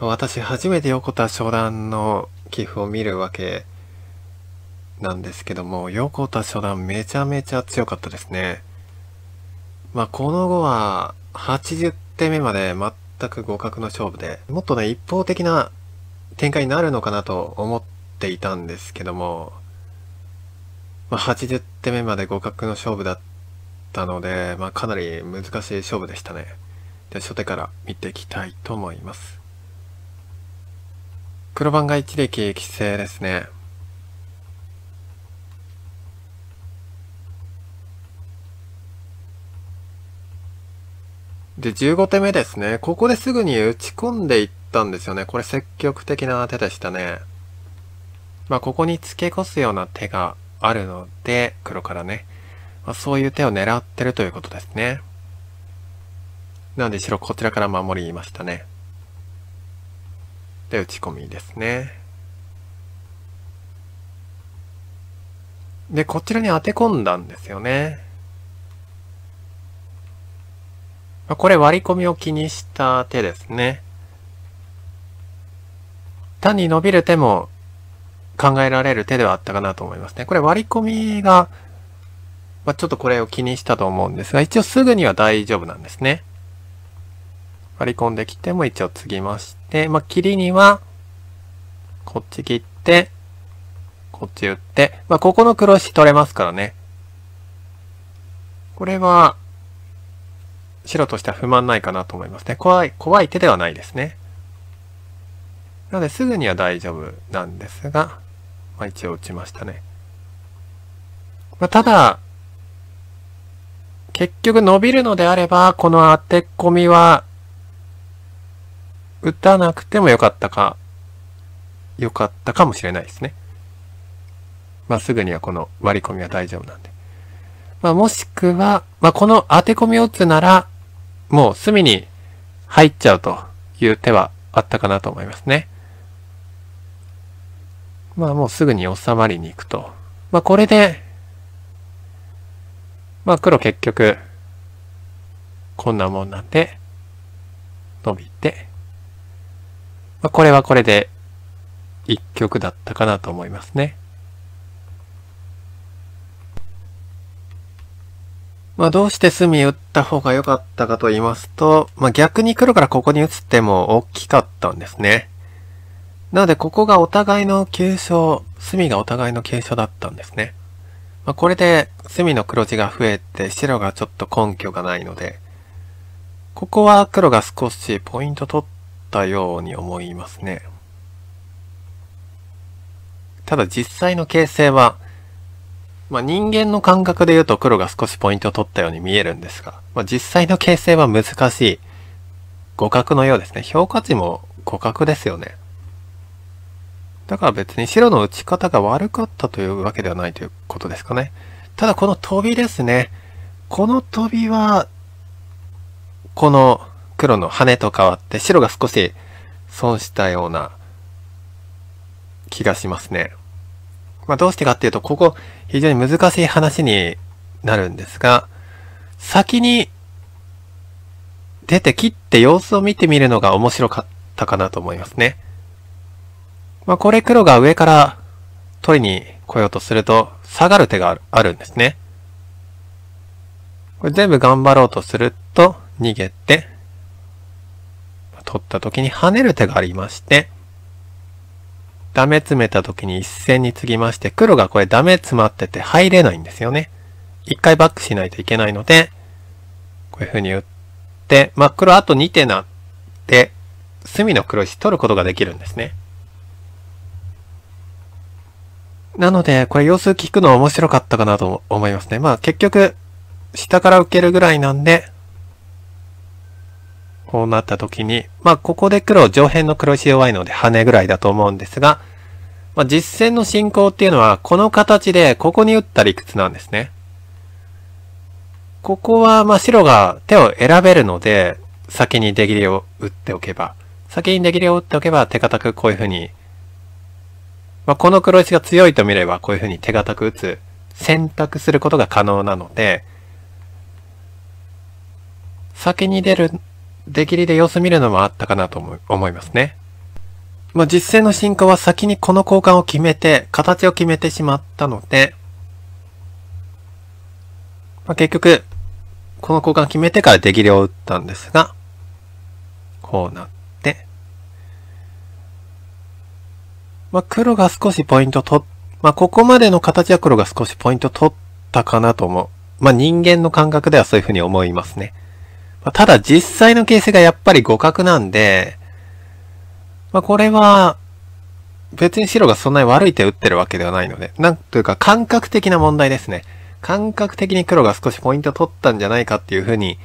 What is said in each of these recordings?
私初めて横田初段の寄付を見るわけなんですけども、横田初段めちゃめちゃ強かったですね。まあ、この後は80手目まで全く互角の勝負で、もっとね、一方的な展開になるのかなと思っていたんですけども、まあ、80手目まで互角の勝負だったので、まあ、かなり難しい勝負でしたね。では初手から見ていきたいと思います。黒番が一撃規制ですね。で、15手目ですね。ここですぐに打ち込んでいったんですよね。これ積極的な手でしたね。まあ、ここに付け越すような手があるので、黒からね。まあ、そういう手を狙ってるということですね。なんで白こちらから守りましたね。で打ち込みですね。で、こちらに当て込んだんですよね。これ割り込みを気にした手ですね。単に伸びる手も考えられる手ではあったかなと思いますね。これ割り込みが、まあ、ちょっとこれを気にしたと思うんですが、一応すぐには大丈夫なんですね。割り込んできても一応継ぎまして、まあ、切りには、こっち切って、こっち打って、まあ、ここの黒石取れますからね。これは、白としては不満ないかなと思いますね。怖い、怖い手ではないですね。なのですぐには大丈夫なんですが、まあ、一応打ちましたね。まあ、ただ、結局伸びるのであれば、この当て込みは打たなくてもよかったか、よかったかもしれないですね。まあ、すぐにはこの割り込みは大丈夫なんで。まあ、もしくは、まあ、この当て込みを打つなら、もう隅に入っちゃうという手はあったかなと思いますね。まあ、もうすぐに収まりに行くと。まあ、これで、まあ、黒結局、こんなもんなんで、伸びて、まあ、これはこれで一曲だったかなと思いますね。まあ、どうして隅打った方が良かったかと言いますと、まあ、逆に黒からここに打つ手も大きかったんですね。なのでここがお互いの急所、隅がお互いの急所だったんですね。まあ、これで隅の黒地が増えて白がちょっと根拠がないので、ここは黒が少しポイント取っったように思いますね。ただ実際の形勢は、まあ、人間の感覚で言うと黒が少しポイントを取ったように見えるんですが、まあ、実際の形勢は難しい。互角のようですね。評価値も互角ですよね。だから別に白の打ち方が悪かったというわけではないということですかね。ただこの飛びですね。この飛びは、この黒の羽と変わって白が少し損したような気がしますね。まあ、どうしてかっていうと、ここ非常に難しい話になるんですが、先に出て切って様子を見てみるのが面白かったかなと思いますね。まあ、これ黒が上から取りに来ようとすると、下がる手があるんですね。これ全部頑張ろうとすると、逃げて、取った時に跳ねる手がありまして、ダメ詰めた時に一線に継ぎまして、黒がこれダメ詰まってて入れないんですよね。一回バックしないといけないので、こういう風に打って、まあ、黒あと2手なって、隅の黒石取ることができるんですね。なので、これ様子聞くの面白かったかなと思いますね。まあ結局、下から受けるぐらいなんで、こうなった時に、まあ、ここで黒、上辺の黒石弱いので跳ねぐらいだと思うんですが、まあ、実戦の進行っていうのは、この形で、ここに打った理屈なんですね。ここは、ま、白が手を選べるので、先に出切りを打っておけば、先に出切りを打っておけば、手堅くこういうふうに、まあ、この黒石が強いと見れば、こういうふうに手堅く打つ、選択することが可能なので、先に出る出切りで様子見るのもあったかなと思思いますね。まあ、実戦の進化は先にこの交換を決めて、形を決めてしまったので、まあ、結局、この交換決めてから出切りを打ったんですが、こうなって、まあ、黒が少しポイント取っ、まあ、ここまでの形は黒が少しポイント取ったかなと思う。まあ、人間の感覚ではそういうふうに思いますね。まあ、ただ実際の形勢がやっぱり互角なんで、まあ、これは、別に白がそんなに悪い手打ってるわけではないので、なんというか感覚的な問題ですね。感覚的に黒が少しポイント取ったんじゃないかっていうふうに、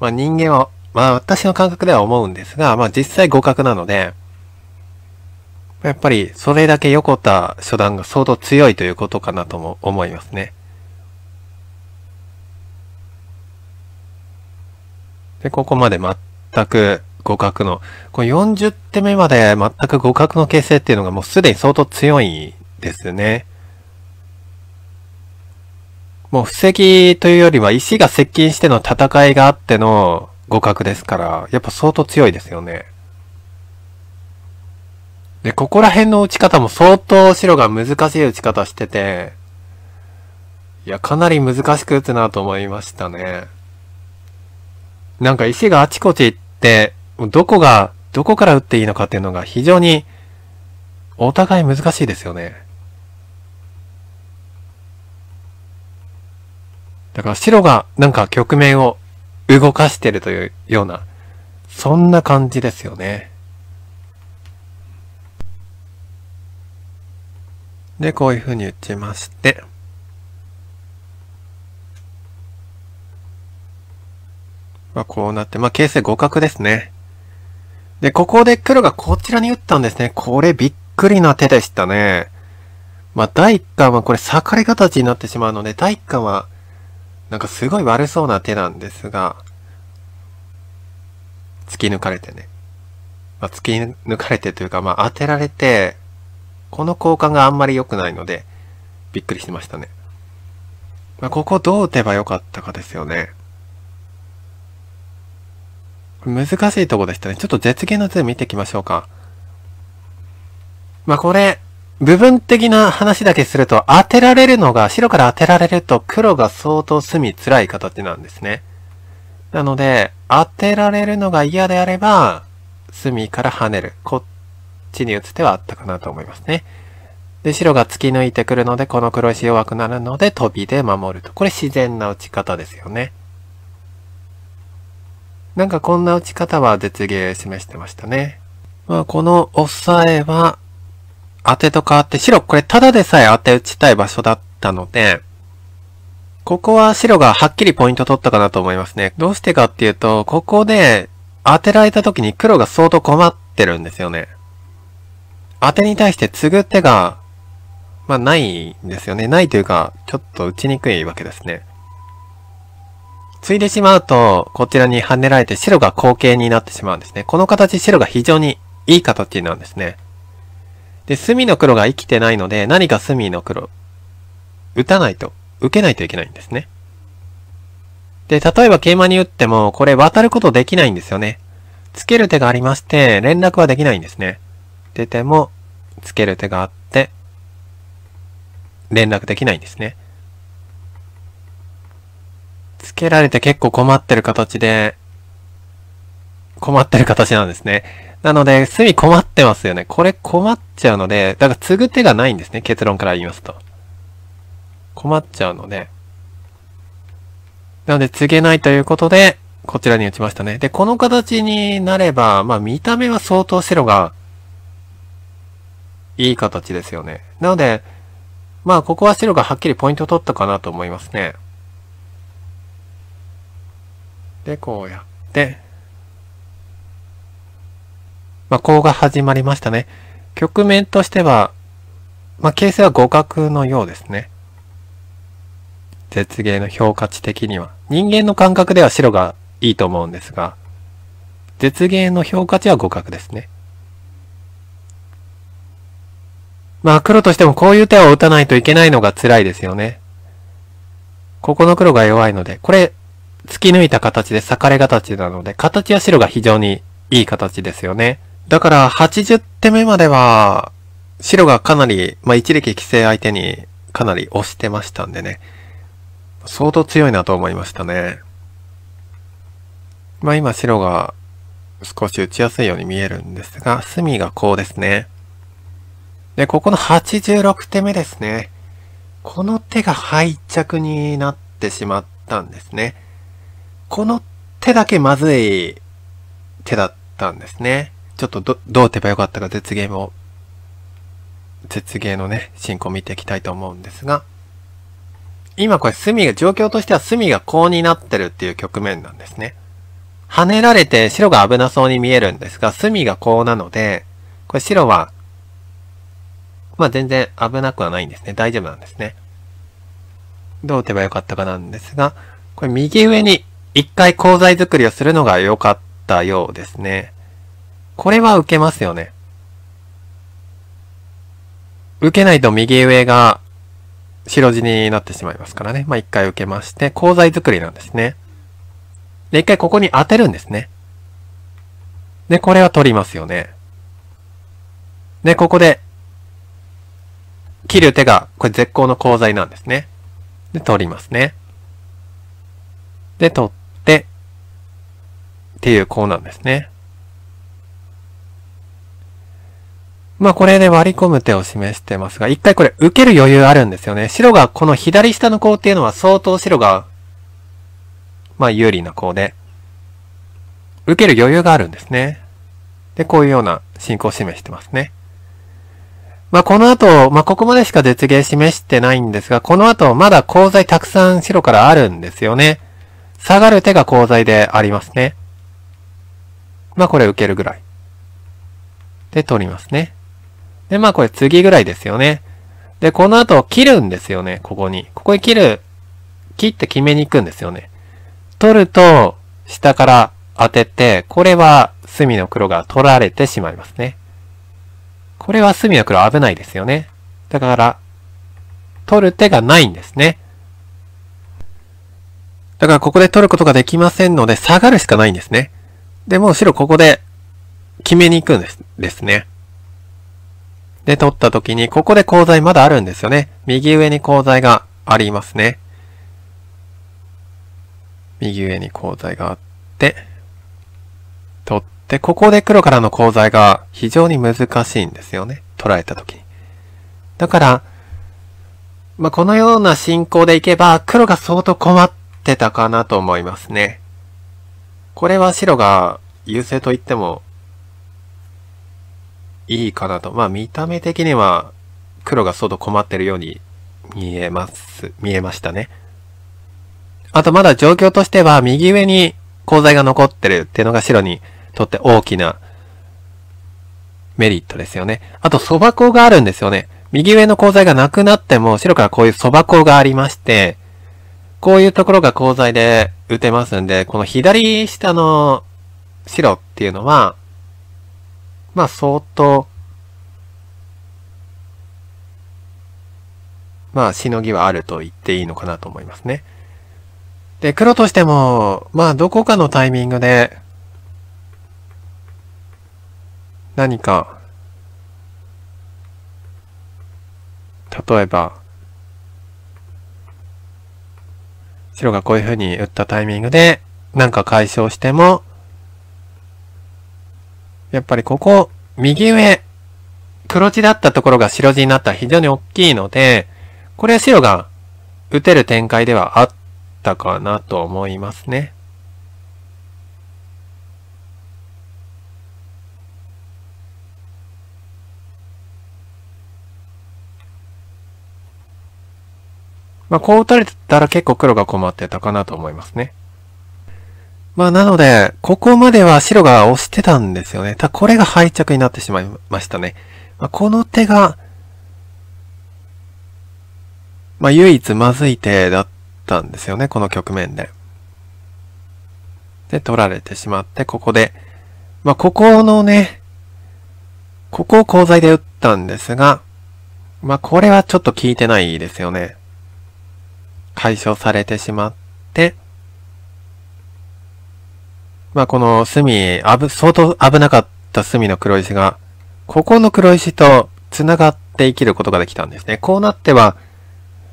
まあ人間は、まあ私の感覚では思うんですが、まあ実際互角なので、やっぱりそれだけ横田初段が相当強いということかなとも思いますね。で、ここまで全く互角の、この40手目まで全く互角の形勢っていうのがもうすでに相当強いですね。もう布石というよりは石が接近しての戦いがあっての互角ですから、やっぱ相当強いですよね。で、ここら辺の打ち方も相当白が難しい打ち方してて、いや、かなり難しく打つなと思いましたね。なんか石があちこち行って、どこが、どこから打っていいのかっていうのが非常に、お互い難しいですよね。だから白がなんか局面を動かしてるというような、そんな感じですよね。で、こういう風に打ちまして、まあ、こうなって、まあ、形勢互角ですね。で、ここで黒がこちらに打ったんですね。これびっくりな手でしたね。まあ、第1巻はこれ裂かれ形になってしまうので、第1巻は、なんかすごい悪そうな手なんですが、突き抜かれてね。まあ、突き抜かれてというか、まあ、当てられて、この交換があんまり良くないので、びっくりしましたね。まあ、ここどう打てば良かったかですよね。難しいとこでしたね。ちょっと絶限の図見ていきましょうか。まあ、これ、部分的な話だけすると、当てられるのが、白から当てられると黒が相当隅辛い形なんですね。なので、当てられるのが嫌であれば、隅から跳ねる。こっちに打つ手はあったかなと思いますね。で、白が突き抜いてくるので、この黒石弱くなるので、飛びで守ると。これ自然な打ち方ですよね。なんかこんな打ち方は絶芸示してましたね。まあ、このオサえは、当てと変わって、白これただでさえ当て打ちたい場所だったので、ここは白がはっきりポイント取ったかなと思いますね。どうしてかっていうと、ここで当てられた時に黒が相当困ってるんですよね。当てに対して継ぐ手が、まあないんですよね。ないというか、ちょっと打ちにくいわけですね。ついでしまうと、こちらに跳ねられて白が後継になってしまうんですね。この形白が非常にいい形なんですね。で、隅の黒が生きてないので、何か隅の黒、打たないと、受けないといけないんですね。で、例えば桂馬に打っても、これ渡ることできないんですよね。つける手がありまして、連絡はできないんですね。出ても、つける手があって、連絡できないんですね。つけられて結構困ってる形で、困ってる形なんですね。なので、隅困ってますよね。これ困っちゃうので、だから継ぐ手がないんですね、結論から言いますと。困っちゃうので。なので、継げないということで、こちらに打ちましたね。で、この形になれば、まあ見た目は相当白が、いい形ですよね。なので、まあここは白がはっきりポイントを取ったかなと思いますね。でこうやってまあこうが始まりましたね局面としてはまあ形勢は互角のようですね絶芸の評価値的には人間の感覚では白がいいと思うんですが絶芸の評価値は互角ですねまあ黒としてもこういう手を打たないといけないのが辛いですよね。ここの黒が弱いので、これ突き抜いた形で裂かれ形なので、形は白が非常にいい形ですよね。だから80手目までは、白がかなり、まあ、一力規制相手にかなり押してましたんでね。相当強いなと思いましたね。まあ今白が少し打ちやすいように見えるんですが、隅がこうですね。で、ここの86手目ですね。この手が敗着になってしまったんですね。この手だけまずい手だったんですね。ちょっとど、どう手がばよかったか絶芸も、絶芸のね、進行を見ていきたいと思うんですが、今これ隅が、状況としては隅がこうになってるっていう局面なんですね。跳ねられて白が危なそうに見えるんですが、隅がこうなので、これ白は、まあ全然危なくはないんですね。大丈夫なんですね。どう打てばよかったかなんですが、これ右上に一回鋼材作りをするのが良かったようですね。これは受けますよね。受けないと右上が白地になってしまいますからね。まあ、一回受けまして、鋼材作りなんですね。で、一回ここに当てるんですね。で、これは取りますよね。で、ここで、切る手が、これ絶好の鋼材なんですね。で、取りますね。で、取っっていう項なんですね。まあこれで割り込む手を示してますが、一回これ受ける余裕あるんですよね。白がこの左下の項っていうのは相当白が、まあ有利な項で、受ける余裕があるんですね。で、こういうような進行を示してますね。まあこの後、まあここまでしか絶芸示してないんですが、この後まだ鋼材たくさん白からあるんですよね。下がる手が鋼材でありますね。まあこれ受けるぐらい。で、取りますね。で、まあこれ次ぐらいですよね。で、この後切るんですよね、ここに。ここに切る、切って決めに行くんですよね。取ると、下から当てて、これは隅の黒が取られてしまいますね。これは隅の黒危ないですよね。だから、取る手がないんですね。だからここで取ることができませんので、下がるしかないんですね。で、もう白ここで決めに行くんですですね。で、取った時に、ここで鋼材まだあるんですよね。右上に鋼材がありますね。右上に鋼材があって、取って、ここで黒からの鋼材が非常に難しいんですよね。捉えた時に。だから、まあ、このような進行でいけば、黒が相当困ってたかなと思いますね。これは白が優勢と言ってもいいかなと。まあ見た目的には黒が外困ってるように見えます、見えましたね。あとまだ状況としては右上に鋼材が残ってるっていうのが白にとって大きなメリットですよね。あと蕎麦粉があるんですよね。右上の鋼材がなくなっても白からこういう蕎麦粉がありまして、こういうところが鋼材で打てますんで、この左下の白っていうのは、まあ相当、まあしのぎはあると言っていいのかなと思いますね。で、黒としても、まあどこかのタイミングで、何か、例えば、白がこういう風に打ったタイミングで、なんか解消しても、やっぱりここ、右上、黒地だったところが白地になったら非常に大きいので、これは白が打てる展開ではあったかなと思いますね。まあ、こう打たれてたら結構黒が困ってたかなと思いますね。まあ、なので、ここまでは白が押してたんですよね。ただ、これが敗着になってしまいましたね。まあ、この手が、まあ、唯一まずい手だったんですよね、この局面で。で、取られてしまって、ここで、まあ、ここのね、ここを鋼材で打ったんですが、まあ、これはちょっと効いてないですよね。解消されてしまって、まあこの隅、相当危なかった隅の黒石が、ここの黒石と繋がって生きることができたんですね。こうなっては、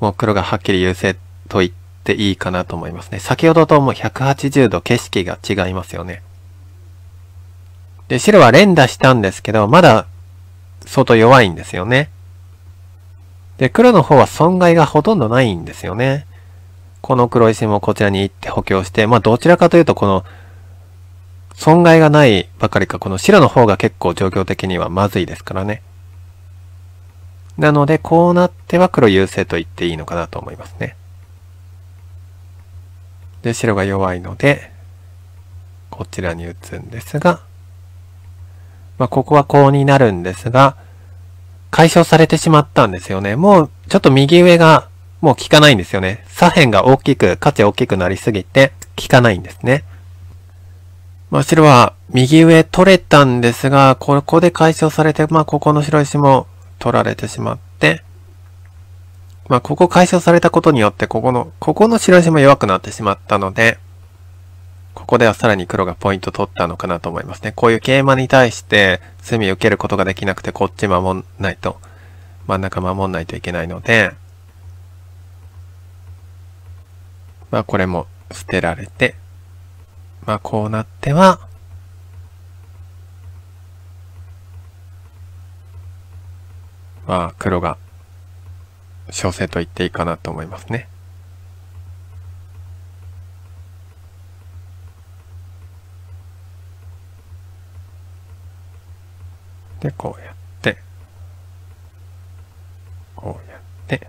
もう黒がはっきり優勢と言っていいかなと思いますね。先ほどともう180度景色が違いますよね。で、白は連打したんですけど、まだ相当弱いんですよね。で、黒の方は損害がほとんどないんですよね。この黒石もこちらに行って補強して、まあどちらかというとこの損害がないばかりか、この白の方が結構状況的にはまずいですからね。なので、こうなっては黒優勢と言っていいのかなと思いますね。で、白が弱いので、こちらに打つんですが、まあ、ここはこうになるんですが、解消されてしまったんですよね。もう、ちょっと右上がもう効かないんですよね。左辺が大きく、価値大きくなりすぎて、効かないんですね。まあ、白は右上取れたんですが、ここで解消されて、まあ、ここの白石も取られてしまって、まあ、ここ解消されたことによって、ここの、ここの白石も弱くなってしまったので、ここではさらに黒がポイント取ったのかなと思いますね。こういう桂馬に対して隅受けることができなくてこっち守んないと、真ん中守んないといけないので、まあこれも捨てられて、まあこうなっては、まあ黒が小生と言っていいかなと思いますね。で、こうやって、こうやって、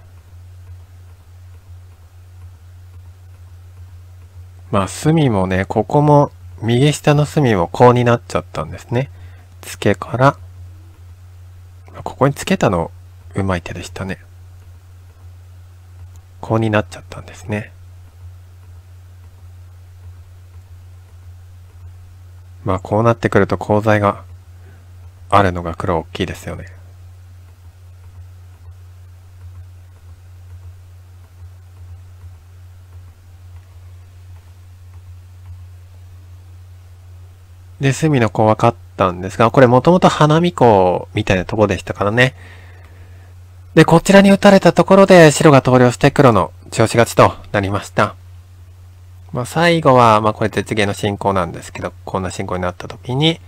まあ、隅もね、ここも、右下の隅もこうになっちゃったんですね。付けから、ここにつけたの、うまい手でしたね。こうになっちゃったんですね。まあこうなってくると鋼材があるのが黒大きいですよね。で、隅の子分かったんですが、これもともと花見子みたいなとこでしたからね。で、こちらに打たれたところで白が投了して黒の調子勝ちとなりました。まあ最後は、まあこれ絶芸の進行なんですけど、こんな進行になった時に、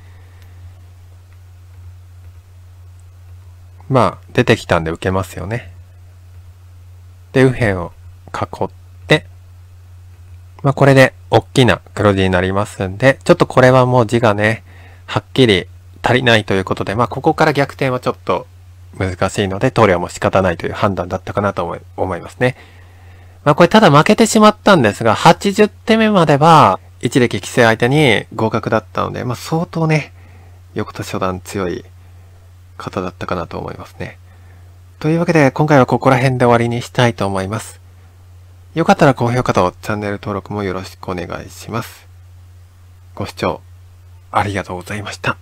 まあ、出てきたんで受けますよね。で、右辺を囲って、まあ、これで大きな黒字になりますんで、ちょっとこれはもう字がね、はっきり足りないということで、まあ、ここから逆転はちょっと難しいので、投了も仕方ないという判断だったかなと思い思いますね。まあ、これただ負けてしまったんですが、80手目までは、一力棋聖相手に合格だったので、まあ、相当ね、横田初段強い方だったかなと思いますね。というわけで今回はここら辺で終わりにしたいと思います。よかったら高評価とチャンネル登録もよろしくお願いします。ご視聴ありがとうございました。